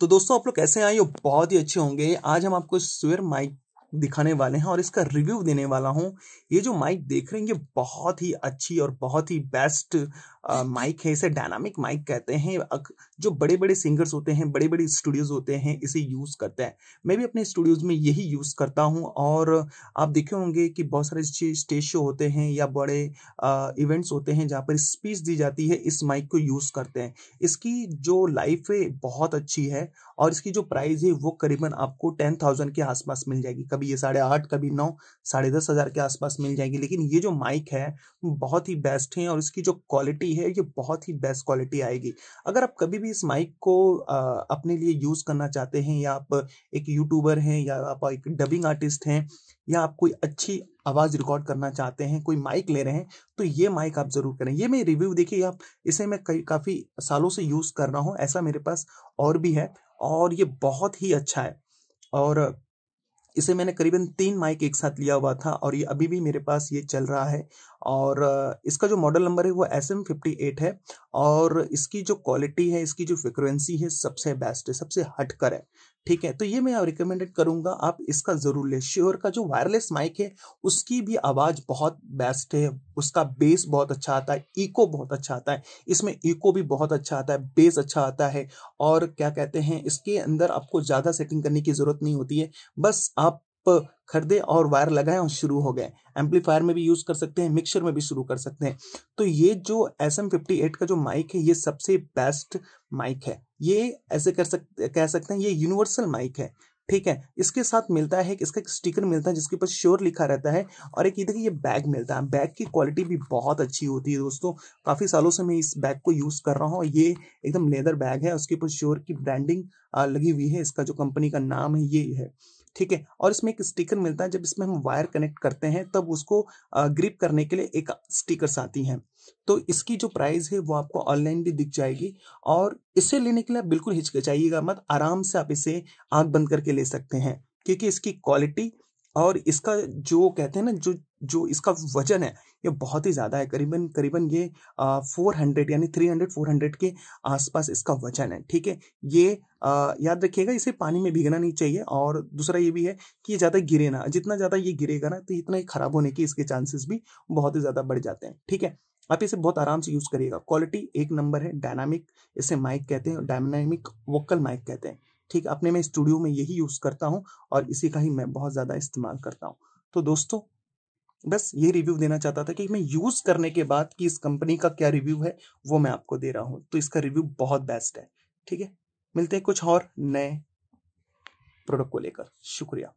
तो दोस्तों आप लोग कैसे आए हो बहुत ही अच्छे होंगे आज हम आपको स्वेयर माइक दिखाने वाले हैं और इसका रिव्यू देने वाला हूँ ये जो माइक देख रहे हैं ये बहुत ही अच्छी और बहुत ही बेस्ट माइक है इसे डायनामिक माइक कहते हैं जो बड़े बड़े सिंगर्स होते हैं बड़े बड़े स्टूडियोज होते हैं इसे यूज़ करते हैं मैं भी अपने स्टूडियोज में यही यूज़ करता हूँ और आप देखे होंगे कि बहुत सारे स्टेज शो होते हैं या बड़े इवेंट्स होते हैं जहाँ पर स्पीच दी जाती है इस माइक को यूज़ करते हैं इसकी जो लाइफ है बहुत अच्छी है और इसकी जो प्राइस है वो करीबन आपको टेन थाउजेंड के आसपास मिल जाएगी कभी ये साढ़े आठ कभी नौ साढ़े दस हज़ार के आसपास मिल जाएगी लेकिन ये जो माइक है बहुत ही बेस्ट है और इसकी जो क्वालिटी है ये बहुत ही बेस्ट क्वालिटी आएगी अगर आप कभी भी इस माइक को आ, अपने लिए यूज़ करना चाहते हैं या आप एक यूट्यूबर हैं या आप एक डबिंग आर्टिस्ट हैं या आप कोई अच्छी आवाज़ रिकॉर्ड करना चाहते हैं कोई माइक ले रहे हैं तो ये माइक आप ज़रूर करें ये मैं रिव्यू देखिए आप इसे मैं कई काफ़ी सालों से यूज़ कर रहा हूँ ऐसा मेरे पास और भी है और ये बहुत ही अच्छा है और इसे मैंने करीबन तीन माइक एक साथ लिया हुआ था और ये अभी भी मेरे पास ये चल रहा है और इसका जो मॉडल नंबर है वो एस एम फिफ्टी एट है और इसकी जो क्वालिटी है इसकी जो फ्रिक्वेंसी है सबसे बेस्ट है सबसे हटकर है ठीक है तो ये मैं रिकमेंडेड करूंगा आप इसका जरूर ले श्योर का जो वायरलेस माइक है उसकी भी आवाज बहुत बेस्ट है उसका बेस बहुत अच्छा आता है इको बहुत अच्छा आता है इसमें इको भी बहुत अच्छा आता है बेस अच्छा आता है और क्या कहते हैं इसके अंदर आपको ज्यादा सेटिंग करने की जरूरत नहीं होती है बस आप खरीदे और वायर लगाए और शुरू हो गए एम्पलीफायर में भी यूज कर सकते हैं मिक्सर में भी शुरू कर सकते हैं तो ये जो एस एम फिफ्टी एट का जो माइक है ये सबसे बेस्ट माइक है ये ऐसे कर सकते कह सकते हैं ये यूनिवर्सल माइक है ठीक है इसके साथ मिलता है इसका एक स्टिकर मिलता है जिसके ऊपर श्योर लिखा रहता है और एक ये देखिए ये बैग मिलता है बैग की क्वालिटी भी बहुत अच्छी होती है दोस्तों काफ़ी सालों से मैं इस बैग को यूज़ कर रहा हूँ ये एकदम लेदर बैग है उसके ऊपर श्योर की ब्रांडिंग लगी हुई है इसका जो कंपनी का नाम है ये है ठीक है और इसमें एक स्टिकर मिलता है जब इसमें हम वायर कनेक्ट करते हैं तब उसको ग्रिप करने के लिए एक स्टिकर्स आती हैं तो इसकी जो प्राइस है वो आपको ऑनलाइन भी दिख जाएगी और इसे लेने के लिए बिल्कुल हिचकिचाइएगा मत आराम से आप इसे आंख बंद करके ले सकते हैं क्योंकि इसकी क्वालिटी और इसका जो कहते हैं ना जो जो इसका वजन है ये बहुत ही ज़्यादा है करीबन करीबन ये फोर हंड्रेड यानी थ्री हंड्रेड फोर हंड्रेड के आसपास इसका वजन है ठीक है ये आ, याद रखिएगा इसे पानी में भिगना नहीं चाहिए और दूसरा ये भी है कि ये ज़्यादा गिरे ना जितना ज़्यादा ये गिरेगा ना तो इतना ही ख़राब होने के इसके चांसेस भी बहुत ही ज़्यादा बढ़ जाते हैं ठीक है आप इसे बहुत आराम से यूज़ करिएगा क्वालिटी एक नंबर है डायनामिक इसे माइक कहते हैं डायनामिक वोकल माइक कहते हैं ठीक अपने मैं स्टूडियो में यही यूज़ करता हूँ और इसी का ही मैं बहुत ज़्यादा इस्तेमाल करता हूँ तो दोस्तों बस ये रिव्यू देना चाहता था कि मैं यूज़ करने के बाद कि इस कंपनी का क्या रिव्यू है वो मैं आपको दे रहा हूं तो इसका रिव्यू बहुत बेस्ट है ठीक है मिलते हैं कुछ और नए प्रोडक्ट को लेकर शुक्रिया